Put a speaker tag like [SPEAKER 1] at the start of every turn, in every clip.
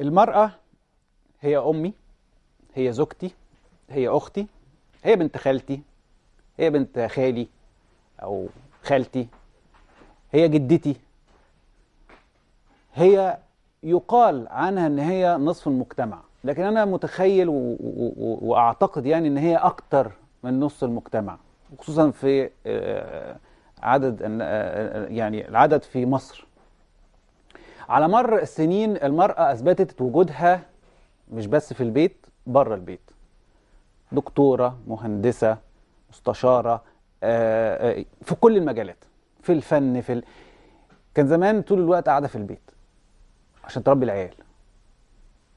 [SPEAKER 1] المرأة هي أمي هي زوجتي هي أختي هي بنت خالتي هي بنت خالي أو خالتي هي جدتي هي يقال عنها ان هي نصف المجتمع لكن انا متخيل و... و... واعتقد يعني ان هي اكتر من نص المجتمع خصوصا في آه، عدد آه، آه، يعني العدد في مصر على مر السنين المرأة أثبتت وجودها مش بس في البيت بره البيت دكتورة مهندسة مستشارة آه، آه، في كل المجالات في الفن في ال... كان زمان طول الوقت قاعدة في البيت عشان تربي العيال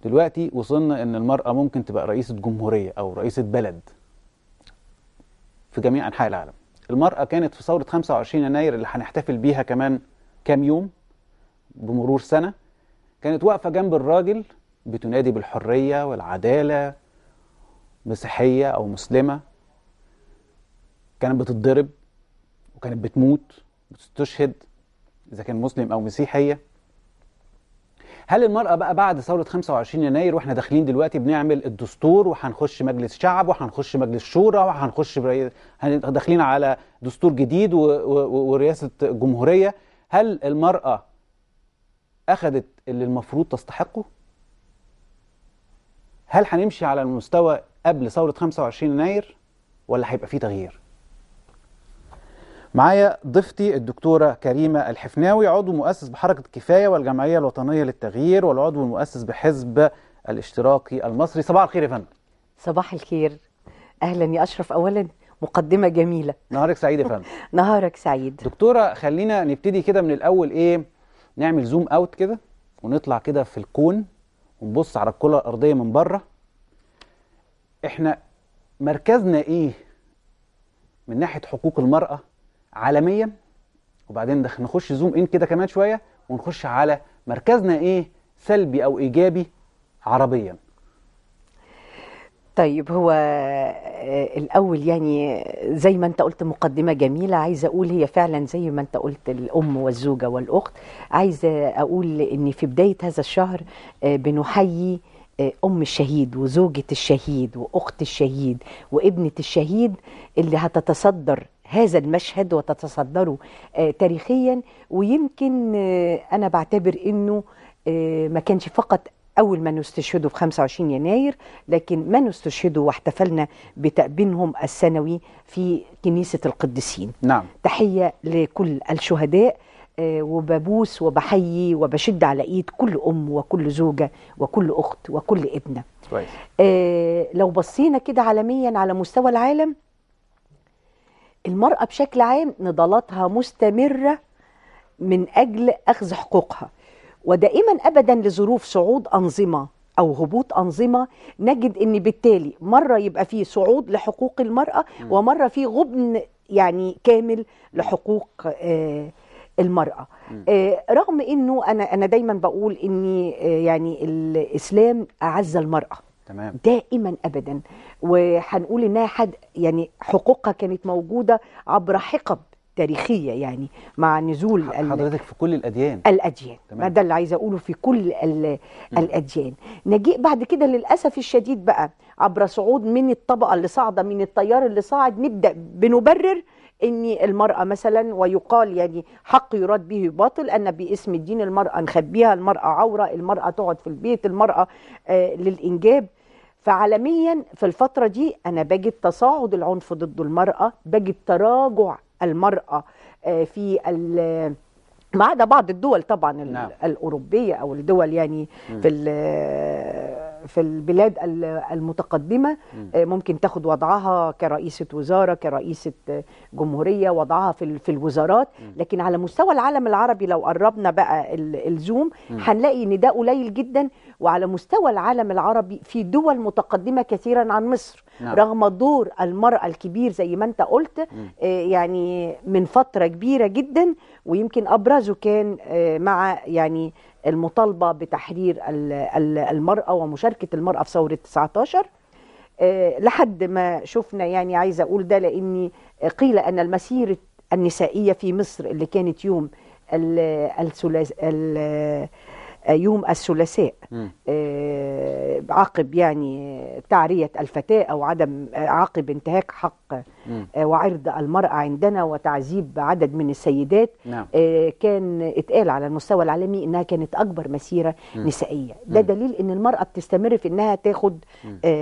[SPEAKER 1] دلوقتي وصلنا ان المرأة ممكن تبقى رئيسة جمهورية او رئيسة بلد في جميع انحاء العالم المرأة كانت في ثورة 25 يناير اللي هنحتفل بيها كمان كام يوم بمرور سنة كانت واقفة جنب الراجل بتنادي بالحرية والعدالة مسيحية أو مسلمة كانت بتتضرب وكانت بتموت بتستشهد إذا كان مسلم أو مسيحية هل المرأة بقى بعد ثورة 25 يناير واحنا داخلين دلوقتي بنعمل الدستور وهنخش مجلس شعب وهنخش مجلس شورى وهنخش بري... داخلين على دستور جديد و... و... ورئاسة جمهورية هل المرأة اخذت اللي المفروض تستحقه هل هنمشي على المستوى قبل ثورة 25 يناير ولا هيبقى فيه تغيير معايا ضيفتي الدكتورة كريمة الحفناوي عضو مؤسس بحركة كفاية والجمعية الوطنية للتغيير والعضو المؤسس بحزب الاشتراكي المصري صباح الخير يا فندم صباح الخير أهلا يا أشرف أولا مقدمة جميلة نهارك سعيد يا فندم نهارك سعيد دكتورة خلينا نبتدي كده من الأول إيه نعمل زوم اوت كده ونطلع كده في الكون ونبص على الكره الارضيه من بره احنا مركزنا ايه من ناحيه حقوق المراه عالميا وبعدين دخل نخش زوم ان كده كمان شويه ونخش على مركزنا ايه سلبي او ايجابي عربيا
[SPEAKER 2] طيب هو آه، الاول يعني زي ما انت قلت مقدمه جميله عايزه اقول هي فعلا زي ما انت قلت الام والزوجه والاخت عايزه اقول ان في بدايه هذا الشهر آه، بنحيي آه، ام الشهيد وزوجه الشهيد واخت الشهيد وابنه الشهيد اللي هتتصدر هذا المشهد وتتصدره تاريخيا ويمكن انا بعتبر انه ما كانش فقط أول من استشهدوا في 25 يناير لكن من استشهدوا واحتفلنا بتأبينهم السنوي في كنيسة القديسين نعم. تحية لكل الشهداء آه، وببوس وبحيي وبشد على ايد كل ام وكل زوجه وكل اخت وكل ابنه. كويس. آه لو بصينا كده عالميا على مستوى العالم المراه بشكل عام نضالاتها مستمره من اجل اخذ حقوقها. ودائما ابدا لظروف صعود انظمه او هبوط انظمه نجد ان بالتالي مره يبقى في صعود لحقوق المراه ومره في غبن يعني كامل لحقوق آه، المرأة آه، رغم أنه أنا, أنا دايما بقول أن آه، يعني الإسلام أعز المرأة تمام. دائما أبدا وهنقول أنها حد يعني حقوقها كانت موجودة عبر حقب تاريخيه يعني مع نزول حضرتك في كل الاديان الاديان ما ده اللي عايزه اقوله في كل الاديان نجيء بعد كده للاسف الشديد بقى عبر صعود من الطبقه اللي صاعده من التيار اللي صاعد نبدا بنبرر ان المراه مثلا ويقال يعني حق يراد به باطل ان باسم الدين المراه نخبيها المراه عوره المراه تقعد في البيت المراه آه للانجاب فعالميا في الفترة دي أنا بجد تصاعد العنف ضد المرأة بجد تراجع المرأة آه، في ما عدا بعض الدول طبعا نعم. الأوروبية أو الدول يعني في في البلاد المتقدمه آه، ممكن تاخد وضعها كرئيسه وزاره كرئيسه آه، جمهوريه وضعها في في الوزارات لكن على مستوى العالم العربي لو قربنا بقى الزوم هنلاقي ان ده قليل جدا وعلى مستوى العالم العربي في دول متقدمه كثيرا عن مصر نعم. رغم دور المراه الكبير زي ما انت قلت آه، يعني من فتره كبيره جدا ويمكن ابرزه كان مع يعني المطالبه بتحرير المراه ومشاركه المراه في ثوره 19 آه، لحد ما شفنا يعني عايزه اقول ده لاني قيل ان المسيره النسائيه في مصر اللي كانت يوم الثلاثاء يوم الثلاثاء آه، عقب يعني تعرية الفتاة أو عدم آه، عقب انتهاك حق آه، وعرض المرأة عندنا وتعذيب عدد من السيدات نعم. كان اتقال على المستوى العالمي إنها كانت أكبر مسيرة نسائية ده دليل إن المرأة بتستمر في إنها تاخد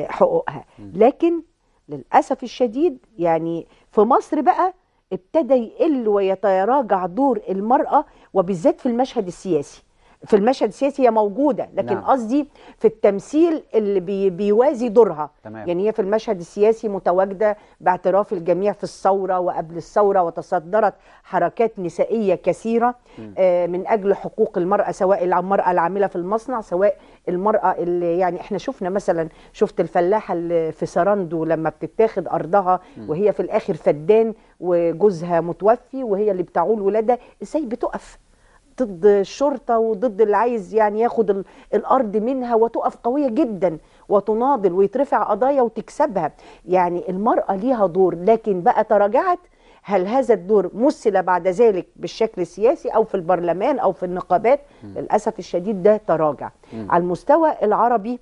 [SPEAKER 2] حقوقها لكن للأسف الشديد يعني في مصر بقى ابتدى يقل ويتراجع دور المرأة وبالذات في المشهد السياسي في المشهد السياسي هي موجوده لكن نعم. قصدي في التمثيل اللي بي بيوازي دورها تمام. يعني هي في المشهد السياسي متواجده باعتراف الجميع في الثوره وقبل الثوره وتصدرت حركات نسائيه كثيره آه من اجل حقوق المراه سواء المراه العامله في المصنع سواء المراه اللي يعني احنا شفنا مثلا شفت الفلاحه اللي في سراندو لما بتتاخد ارضها م. وهي في الاخر فدان وجوزها متوفي وهي اللي بتعول ولادها ازاي بتقف ضد الشرطه وضد اللي عايز يعني ياخد الارض منها وتقف قويه جدا وتناضل ويترفع قضايا وتكسبها يعني المراه ليها دور لكن بقى تراجعت هل هذا الدور مثل بعد ذلك بالشكل السياسي او في البرلمان او في النقابات م. للاسف الشديد ده تراجع م. على المستوى العربي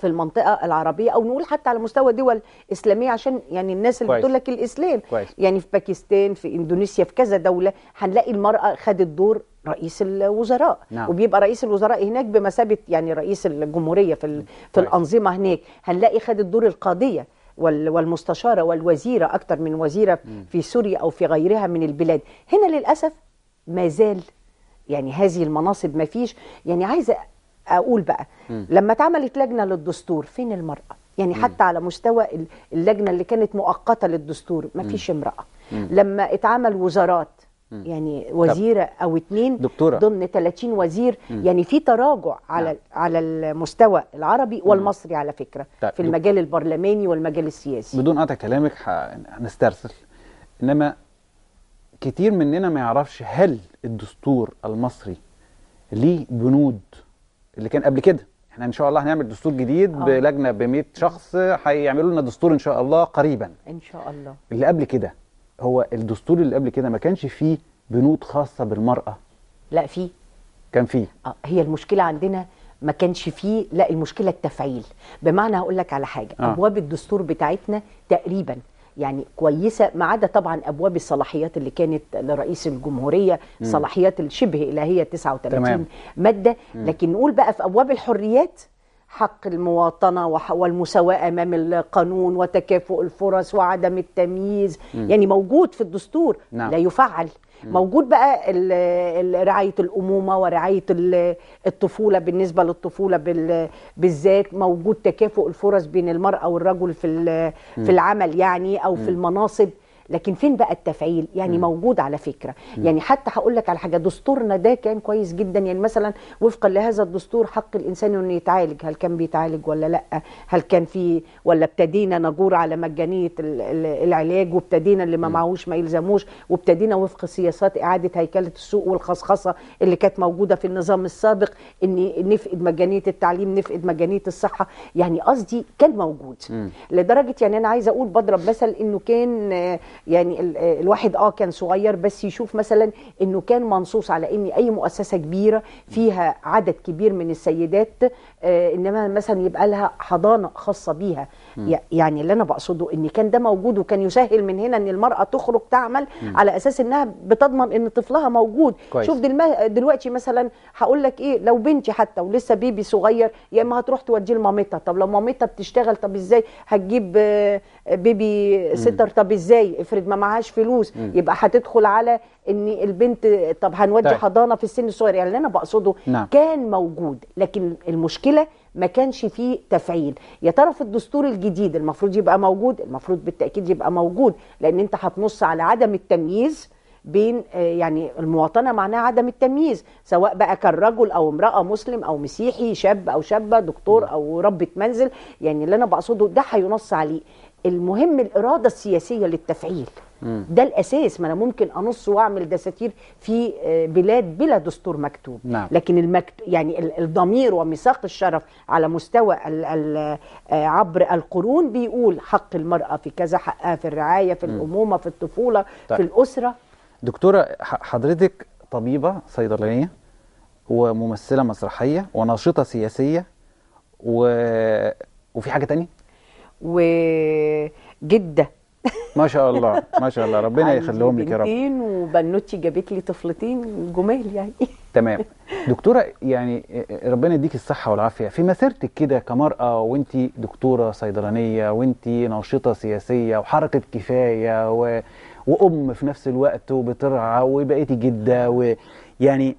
[SPEAKER 2] في المنطقه العربيه او نقول حتى على مستوى دول اسلاميه عشان يعني الناس اللي بتقول لك الاسلام كويس. يعني في باكستان في اندونيسيا في كذا دوله هنلاقي المراه خدت دور رئيس الوزراء نعم. وبيبقى رئيس الوزراء هناك بمثابه يعني رئيس الجمهوريه في في الانظمه هناك هنلاقي خدت دور القاضيه والمستشاره والوزيره اكتر من وزيره في سوريا او في غيرها من البلاد هنا للاسف ما زال يعني هذه المناصب ما فيش يعني عايزه اقول بقى لما اتعملت لجنه للدستور فين المراه يعني حتى على مستوى اللجنه اللي كانت مؤقته للدستور ما فيش امراه لما اتعمل وزارات يعني وزيره طب. او اتنين دكتورة. ضمن 30 وزير يعني في تراجع نعم. على نعم. على المستوى العربي والمصري على فكره طب. في المجال البرلماني والمجال السياسي
[SPEAKER 1] بدون قطع كلامك هنسترسل انما كتير مننا ما يعرفش هل الدستور المصري ليه بنود اللي كان قبل كده احنا ان شاء الله هنعمل دستور جديد أوه. بلجنه ب 100 شخص هيعملوا لنا دستور ان شاء الله قريبا
[SPEAKER 2] ان شاء الله
[SPEAKER 1] اللي قبل كده هو الدستور اللي قبل كده ما كانش فيه بنود خاصه بالمراه لا فيه كان فيه
[SPEAKER 2] آه هي المشكله عندنا ما كانش فيه لا المشكله التفعيل بمعنى هقول لك على حاجه آه. ابواب الدستور بتاعتنا تقريبا يعني كويسه ما عدا طبعا ابواب الصلاحيات اللي كانت لرئيس الجمهوريه مم. صلاحيات الشبه الهيه 89 تمام. ماده لكن نقول بقى في ابواب الحريات حق المواطنة والمساواة أمام القانون وتكافؤ الفرص وعدم التمييز م. يعني موجود في الدستور نعم. لا يفعل م. موجود بقى رعاية الأمومة ورعاية الطفولة بالنسبة للطفولة بالذات موجود تكافؤ الفرص بين المرأة والرجل في في العمل يعني أو م. في المناصب لكن فين بقى التفعيل يعني م. موجود على فكره م. يعني حتى هقول لك على حاجه دستورنا ده كان كويس جدا يعني مثلا وفقا لهذا الدستور حق الانسان انه يتعالج هل كان بيتعالج ولا لا هل كان في ولا ابتدينا نجور على مجانيه العلاج وابتدينا اللي ما معهوش ما يلزموش وابتدينا وفق سياسات اعاده هيكله السوق والخصخصه اللي كانت موجوده في النظام السابق ان نفقد مجانيه التعليم نفقد مجانيه الصحه يعني قصدي كان موجود م. لدرجه يعني انا عايزه اقول بضرب مثل انه كان يعني آه، الواحد اه كان صغير بس يشوف مثلا انه كان منصوص على ان اي مؤسسه كبيره فيها عدد كبير من السيدات آه، انما مثلا يبقى لها حضانه خاصه بيها يعني اللي انا بقصده ان كان ده موجود وكان يسهل من هنا ان المراه تخرج تعمل على اساس انها بتضمن ان طفلها موجود كويس. شوف دلوقتي مثلا هقول لك ايه لو بنتي حتى ولسه بيبي صغير يا اما هتروح توديه لمامتها طب لو مامتها بتشتغل طب ازاي هتجيب آه، بيبي ستر طب ازاي افرض ما معهاش فلوس م. يبقى هتدخل على ان البنت طب هنودي طيب. حضانه في السن الصغير يعني اللي انا بقصده نعم. كان موجود لكن المشكله ما كانش فيه تفعيل يا ترى في الدستور الجديد المفروض يبقى موجود المفروض بالتاكيد يبقى موجود لان انت هتنص على عدم التمييز بين آه، يعني المواطنه معناها عدم التمييز سواء بقى كان رجل او امراه مسلم او مسيحي شاب او شابه دكتور نعم. او ربه منزل يعني اللي انا بقصده ده هينص عليه المهم الاراده السياسيه للتفعيل مم. ده الاساس ما انا ممكن انص واعمل دساتير في آه، بلاد بلا دستور مكتوب نعم. لكن المكت... يعني الضمير وميثاق الشرف على مستوى ال ال آه، عبر القرون بيقول حق المراه في كذا حقها في الرعايه في الامومه في الطفوله طيب. في الاسره
[SPEAKER 1] دكتوره حضرتك طبيبه صيدلانيه وممثله مسرحيه وناشطه سياسيه و... وفي حاجه تانية
[SPEAKER 2] وجده
[SPEAKER 1] ما شاء الله ما شاء الله ربنا يخليهم لك يا رب بنتين
[SPEAKER 2] وبنوتي جابت لي طفلتين جمال يعني
[SPEAKER 1] تمام دكتوره يعني ربنا يديك الصحه والعافيه في مسيرتك كده كمراه وانت دكتوره صيدلانيه وانت ناشطه سياسيه وحركه كفايه و... وام في نفس الوقت وبترعى وبقيتي جده ويعني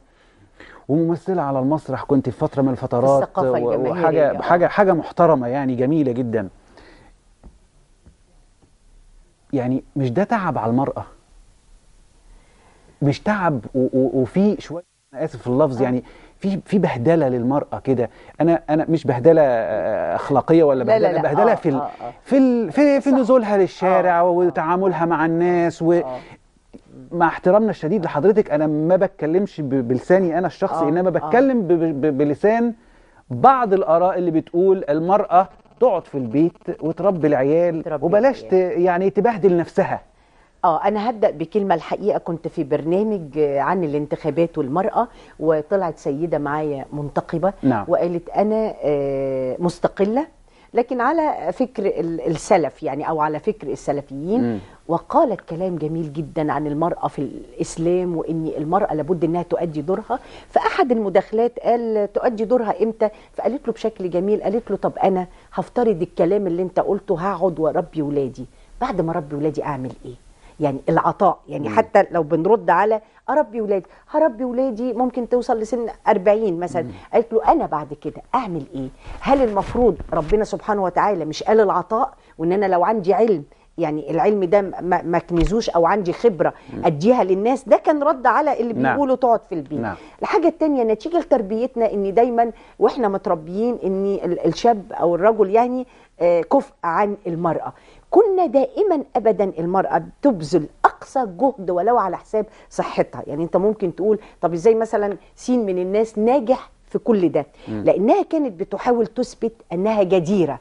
[SPEAKER 1] وممثله على المسرح كنت في فتره من الفترات الثقافة و... وحاجه آه. حاجه حاجه محترمه يعني جميله جدا يعني مش ده تعب على المرأة مش تعب وفي شوية أنا آسف في اللفظ آه. يعني في في بهدله للمراه كده انا انا مش بهدله آه، اخلاقيه ولا بهدله لا لا لا. بهدله آه في, آه،, آه. في في في نزولها للشارع آه وتعاملها مع الناس و آه. مع احترامنا الشديد لحضرتك انا ما بتكلمش بلساني انا الشخصي آه. انما بتكلم آه. بلسان بعض الاراء اللي بتقول المراه تقعد في البيت وتربي
[SPEAKER 2] العيال تربي وبلاش يعني تبهدل نفسها اه انا هبدا بكلمه الحقيقه كنت في برنامج آه، عن الانتخابات والمراه وطلعت سيده معايا منتقبه نعم. وقالت انا آه، مستقله لكن على فكر السلف يعني او على فكر السلفيين م. وقالت كلام جميل جدا عن المرأة في الإسلام وإن المرأة لابد إنها تؤدي دورها فأحد المداخلات قال تؤدي دورها إمتى فقالت له بشكل جميل قالت له طب أنا هفترض الكلام اللي أنت قلته هقعد وأربي ولادي بعد ما أربي ولادي أعمل إيه يعني العطاء يعني مم. حتى لو بنرد على اربي أه ولادي هربي أه ولادي ممكن توصل لسن 40 مثلا مم. قالت له انا بعد كده اعمل ايه هل المفروض ربنا سبحانه وتعالى مش قال العطاء وان انا لو عندي علم يعني العلم ده ما اكنزوش او عندي خبره اديها للناس ده كان رد على اللي نعم. بيقولوا نعم. تقعد في البيت نعم. الحاجه الثانيه نتيجه لتربيتنا ان دايما واحنا متربيين ان الشاب او الرجل يعني آه، كفء عن المراه كنا دائما ابدا المراه بتبذل اقصى جهد ولو على حساب صحتها يعني انت ممكن تقول طب ازاي مثلا سين من الناس ناجح في كل ده لانها كانت بتحاول تثبت انها جديره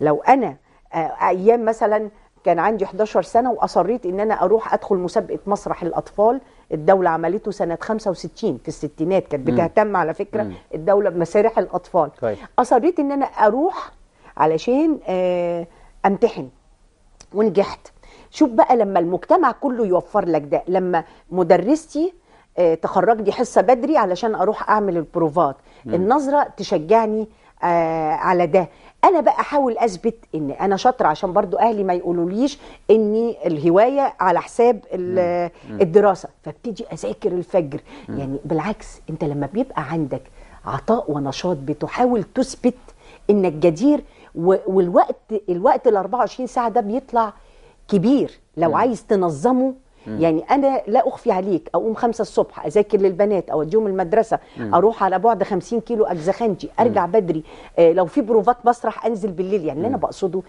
[SPEAKER 2] لو انا آه، ايام مثلا كان عندي 11 سنه واصريت ان انا اروح ادخل مسابقه مسرح الاطفال الدوله عملته سنه 65 في الستينات كانت بتهتم على فكره الدوله بمسارح الاطفال طيب. اصريت ان انا اروح علشان آه، امتحن ونجحت شوف بقى لما المجتمع كله يوفر لك ده لما مدرستي آه، تخرجني حصه بدري علشان اروح اعمل البروفات النظره تشجعني آه، على ده انا بقى احاول اثبت ان انا شاطره عشان برضو اهلي ما يقولوليش اني الهوايه على حساب الدراسه فابتدي اذاكر الفجر يعني بالعكس انت لما بيبقى عندك عطاء ونشاط بتحاول تثبت انك جدير والوقت الوقت ال 24 ساعه ده بيطلع كبير لو م. عايز تنظمه م. يعني انا لا اخفي عليك اقوم خمسة الصبح اذاكر للبنات اوديهم المدرسه م. اروح على بعد 50 كيلو اجزخنجي ارجع م. بدري آه لو في بروفات مسرح انزل بالليل يعني اللي انا بقصده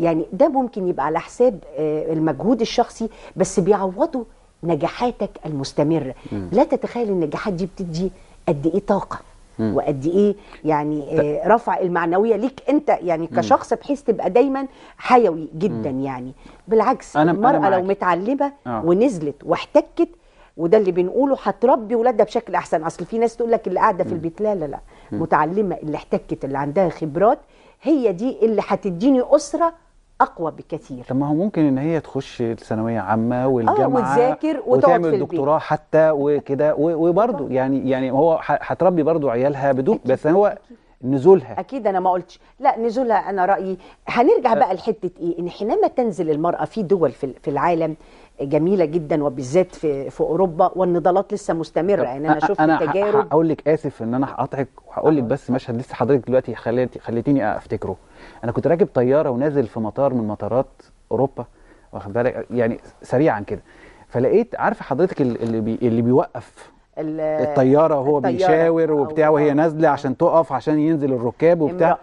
[SPEAKER 2] يعني ده ممكن يبقى على حساب آه المجهود الشخصي بس بيعوضه نجاحاتك المستمره م. لا تتخيل النجاحات دي بتدي قد ايه طاقه وقد ايه يعني آه، رفع المعنويه ليك انت يعني كشخص بحيث تبقى دايما حيوي جدا يعني بالعكس أنا المراه أنا لو متعلمه آه. ونزلت واحتكت وده اللي بنقوله هتربي ولادها بشكل احسن اصل في ناس تقول لك اللي قاعده في البيت لا لا لا متعلمه اللي احتكت اللي عندها خبرات هي دي اللي هتديني اسره اقوى بكثير
[SPEAKER 1] طب ما هو ممكن ان هي تخش الثانويه عامه آه، والجامعه وتذاكر وتعمل دكتوراه حتى وكده وبرده آه. يعني يعني هو هتربي برده عيالها
[SPEAKER 2] بدون بس هو نزولها اكيد انا ما قلتش لا نزولها انا رايي هنرجع آه. بقى لحته ايه ان حينما تنزل المراه في دول في العالم جميله جدا وبالذات في في اوروبا والنضالات لسه مستمره يعني انا شفت أنا تجارب
[SPEAKER 1] هقول لك اسف ان انا هقاطعك وهقول لك بس مشهد لسه حضرتك دلوقتي خليتي خليتيني افتكره انا كنت راكب طياره ونازل في مطار من مطارات اوروبا واخد بالك يعني سريعا كده فلقيت عارفه حضرتك اللي بي اللي بيوقف الطياره وهو بيشاور وبتاع وهي أه. نازله عشان تقف عشان ينزل الركاب وبتاع امرأة.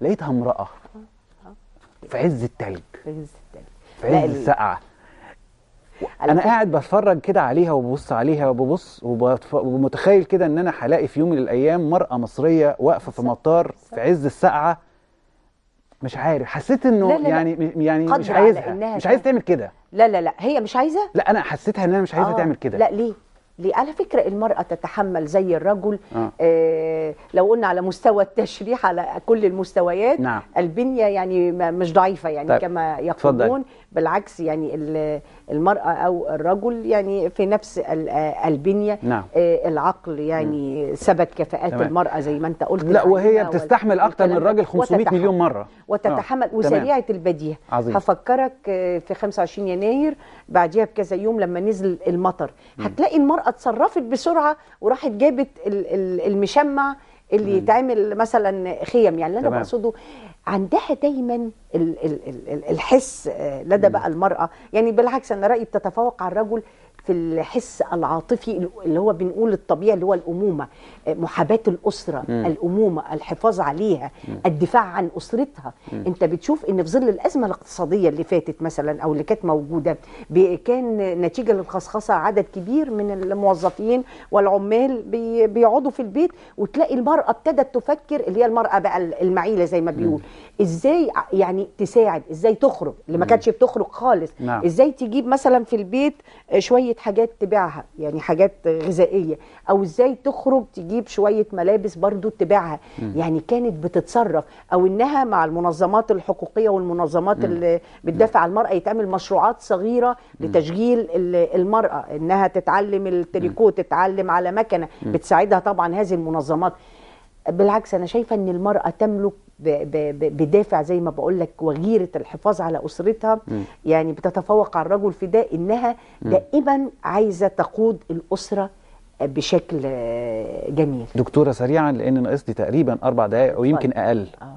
[SPEAKER 1] لقيتها امراه أه. في عز التلج
[SPEAKER 2] في عز التلج في عز السقعه
[SPEAKER 1] انا قاعد بتفرج كده عليها وببص عليها وببص ومتخيل كده ان انا هلاقي في يوم من الايام مراه مصريه واقفه في مطار في عز السقعه مش عارف حسيت انه لا لا يعني لا. يعني, يعني مش عايزها مش عايز تعمل كده
[SPEAKER 2] لا لا لا هي مش عايزه لا انا حسيتها ان انا مش عايزه آه. تعمل كده لا ليه ليه على فكره المراه تتحمل زي الرجل آه. آه لو قلنا على مستوى التشريح على كل المستويات نعم. البنيه يعني مش ضعيفه يعني طيب. كما يقولون بالعكس يعني المرأة أو الرجل يعني في نفس البنية نعم. آه، العقل يعني ثبت كفاءات تمام. المرأة زي ما أنت قلت لا وهي بتستحمل
[SPEAKER 1] أكتر من الراجل 500 مليون مرة وتتحمل آه. وسريعة
[SPEAKER 2] البديهة هفكرك آه، في 25 يناير بعديها بكذا يوم لما نزل المطر هتلاقي المرأة اتصرفت بسرعة وراحت جابت المشمع اللي يتعمل مثلا خيم يعني اللي انا بقصده عندها دايما الحس آه، لدى بقى المرأة يعني بالعكس أنا رأيي بتتفوق على الرجل في الحس العاطفي اللي هو بنقول الطبيعي اللي هو الامومه آه، محاباه الاسره م. الامومه الحفاظ عليها م. الدفاع عن اسرتها م. انت بتشوف ان في ظل الازمه الاقتصاديه اللي فاتت مثلا او اللي كانت موجوده كان نتيجه للخصخصه عدد كبير من الموظفين والعمال بي بيقعدوا في البيت وتلاقي المراه ابتدت تفكر اللي هي المراه بقى المعيله زي ما بيقول ازاي يعني تساعد ازاي تخرج اللي ما كانتش بتخرج خالص نعم. ازاي تجيب مثلا في البيت شويه شويه حاجات تبيعها يعني حاجات غذائيه او ازاي تخرج تجيب شويه ملابس برضو تبيعها يعني كانت بتتصرف او انها مع المنظمات الحقوقيه والمنظمات م. اللي بتدافع عن المراه يتعمل مشروعات صغيره لتشغيل المراه انها تتعلم التريكو تتعلم على مكنه بتساعدها طبعا هذه المنظمات بالعكس انا شايفه ان المراه تملك بدافع زي ما بقول لك وغيره الحفاظ على اسرتها م. يعني بتتفوق على الرجل في ده انها م. دائما عايزه تقود الاسره بشكل جميل
[SPEAKER 1] دكتوره سريعا لان ناقص لي تقريبا اربع دقائق ويمكن اقل آه.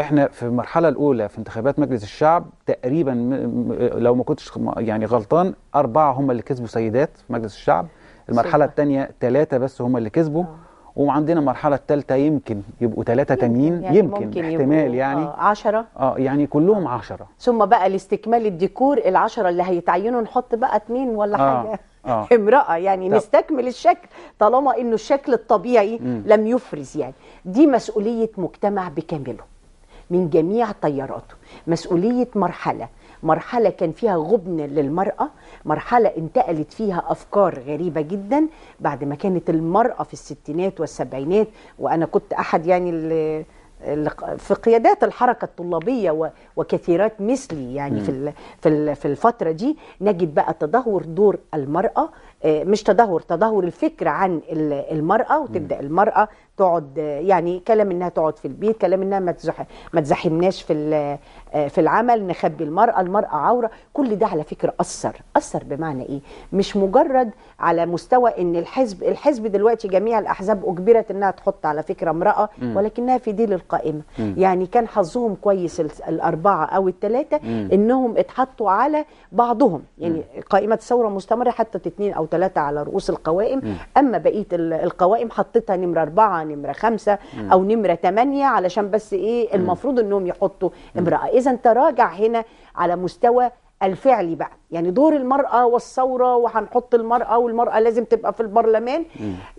[SPEAKER 1] احنا في المرحله الاولى في انتخابات مجلس الشعب تقريبا لو ما كنتش يعني غلطان اربعه هم اللي كسبوا سيدات في مجلس الشعب المرحله الثانيه ثلاثه بس هم اللي كسبوا آه. وعندنا المرحله الثالثه يمكن يبقوا ثلاثه تانيين يعني يمكن ممكن احتمال يعني آه، عشرة آه, اه يعني كلهم
[SPEAKER 2] 10 آه. ثم بقى لاستكمال الديكور العشرة اللي هيتعينوا نحط بقى اثنين ولا آه. حاجه آه. امرأة يعني طب. نستكمل الشكل طالما انه الشكل الطبيعي م. لم يفرز يعني دي مسؤولية مجتمع بكامله من جميع تياراته مسؤولية مرحلة مرحلة كان فيها غبن للمرأة مرحلة انتقلت فيها أفكار غريبة جدا بعد ما كانت المرأة في الستينات والسبعينات وأنا كنت أحد يعني اللي في قيادات الحركة الطلابية وكثيرات مثلي يعني في في الفترة دي نجد بقى تدهور دور المرأة آه، مش تدهور تدهور الفكر عن المرأة وتبدأ المرأة تقعد يعني كلام انها تقعد في البيت كلام انها ما تزح ما تزاحمناش في آه، في العمل نخبي المرأة المرأة عورة كل ده على فكرة أثر أثر بمعنى إيه مش مجرد على مستوى ان الحزب الحزب دلوقتي جميع الأحزاب أجبرت انها تحط على فكرة امرأة ولكنها في ديل القائمة يعني كان حظهم كويس الأربعة أو الثلاثة انهم اتحطوا على بعضهم يعني قائمة ثورة مستمرة حتى اثنين أو ثلاثة على رؤوس القوائم أما بقية القوائم حطيتها نمرة أربعة نمرة خمسة أو نمرة ثمانية علشان بس إيه المفروض أنهم يحطوا امرأة إذا تراجع هنا على مستوى الفعلي بقى يعني دور المرأة والثورة وهنحط المرأة والمرأة لازم تبقى في البرلمان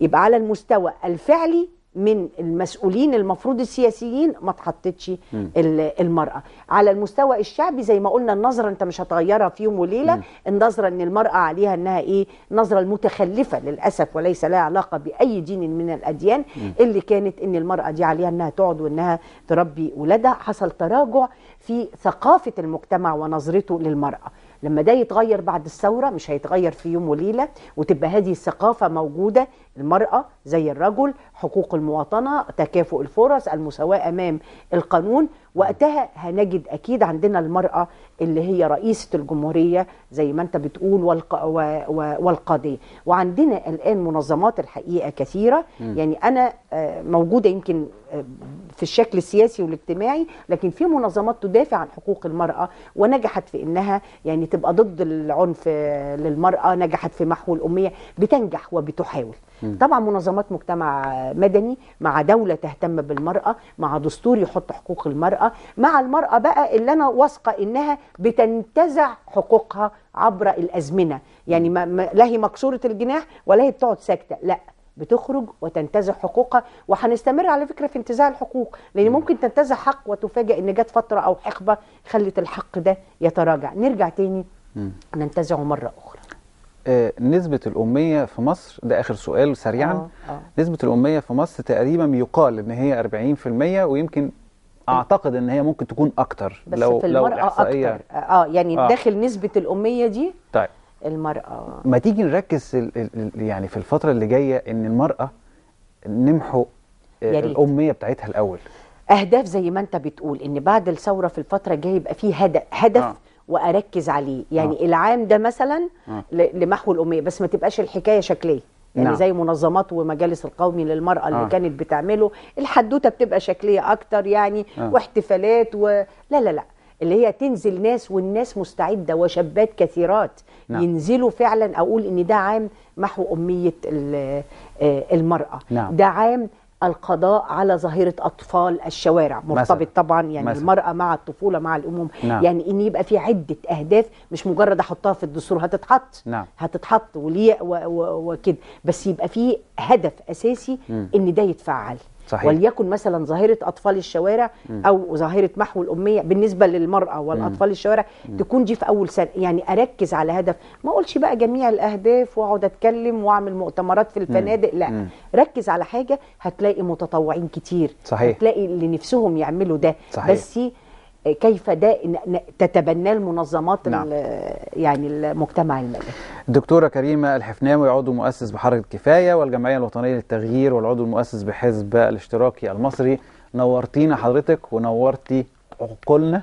[SPEAKER 2] يبقى على المستوى الفعلي من المسؤولين المفروض السياسيين ما تحطتش المرأة على المستوى الشعبي زي ما قلنا النظرة انت مش هتغيرها في يوم وليلة م. النظرة ان المرأة عليها انها ايه نظرة المتخلفة للأسف وليس لها علاقة بأي دين من الأديان م. اللي كانت ان المرأة دي عليها انها تقعد وانها تربي ولادها حصل تراجع في ثقافة المجتمع ونظرته للمرأة لما ده يتغير بعد الثورة مش هيتغير في يوم وليلة وتبقى هذه الثقافة موجودة المرأة زي الرجل حقوق المواطنة تكافؤ الفرص المساواة أمام القانون وقتها هنجد أكيد عندنا المرأة اللي هي رئيسة الجمهورية زي ما أنت بتقول والق... و... و... والقاضية وعندنا الآن منظمات الحقيقة كثيرة م. يعني أنا آه، موجودة يمكن آه، في الشكل السياسي والاجتماعي لكن في منظمات تدافع عن حقوق المرأة ونجحت في إنها يعني تبقى ضد العنف للمرأة نجحت في محو الأمية بتنجح وبتحاول طبعا منظمات مجتمع مدني مع دوله تهتم بالمراه مع دستور يحط حقوق المراه مع المراه بقى اللي انا واثقه انها بتنتزع حقوقها عبر الازمنه يعني لا هي مكسوره الجناح ولا هي بتقعد ساكته لا بتخرج وتنتزع حقوقها وهنستمر على فكره في انتزاع الحقوق لان ممكن تنتزع حق وتفاجئ ان جت فتره او حقبه خلت الحق ده يتراجع نرجع تاني ننتزعه مره اخرى آه،
[SPEAKER 1] نسبة الأمية في مصر ده آخر سؤال سريعا أوه. أوه. نسبة الأمية في مصر تقريبا يقال إن هي 40% ويمكن أعتقد إن هي ممكن تكون أكتر بس لو في المرأة لو أكتر آه،,
[SPEAKER 2] آه يعني آه. داخل نسبة الأمية دي طيب المرأة
[SPEAKER 1] ما تيجي نركز يعني في الفترة اللي جاية إن المرأة نمحو آه،
[SPEAKER 2] الأمية بتاعتها الأول أهداف زي ما أنت بتقول إن بعد الثورة في الفترة الجاية يبقى في هدف هدف آه. واركز عليه يعني آه. العام ده مثلا آه. لمحو الاميه بس ما تبقاش الحكايه شكليه يعني نعم. زي منظمات ومجالس القومي للمرأة اللي آه. كانت بتعمله الحدوتة بتبقى شكلية أكتر يعني آه. واحتفالات و... لا لا لا اللي هي تنزل ناس والناس مستعدة وشابات كثيرات نعم. ينزلوا فعلا أقول إن ده عام محو أمية آه، المرأة نعم. ده عام القضاء على ظاهره اطفال الشوارع مرتبط طبعا يعني مثل. المراه مع الطفوله مع الامومه نعم. يعني ان يبقى في عده اهداف مش مجرد احطها في الدستور هتتحط نعم. هتتحط وليه وكده بس يبقى في هدف اساسي م. ان ده يتفعل صحيح. وليكن مثلا ظاهره اطفال الشوارع م. او ظاهره محو الاميه بالنسبه للمراه والاطفال الشوارع م. تكون دي في اول سنه يعني اركز على هدف ما اقولش بقى جميع الاهداف واقعد اتكلم واعمل مؤتمرات في الفنادق لا م. ركز على حاجه هتلاقي متطوعين كتير صحيح. هتلاقي اللي نفسهم يعملوا ده صحيح. بس كيف ده تتبناه المنظمات نعم. يعني المجتمع المدني
[SPEAKER 1] دكتورة كريمة الحفناوي عضو مؤسس بحركة كفاية والجمعية الوطنية للتغيير والعضو المؤسس بحزب الاشتراكي المصري نورتينا حضرتك ونورتي عقولنا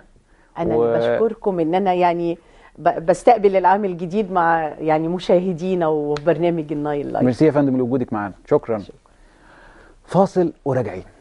[SPEAKER 1] أنا و... بشكركم
[SPEAKER 2] إن أنا يعني بستقبل العام الجديد مع يعني مشاهدينا وبرنامج النايل لايف ميرسي
[SPEAKER 1] يا فندم لوجودك معانا شكرا, شكرا. فاصل وراجعين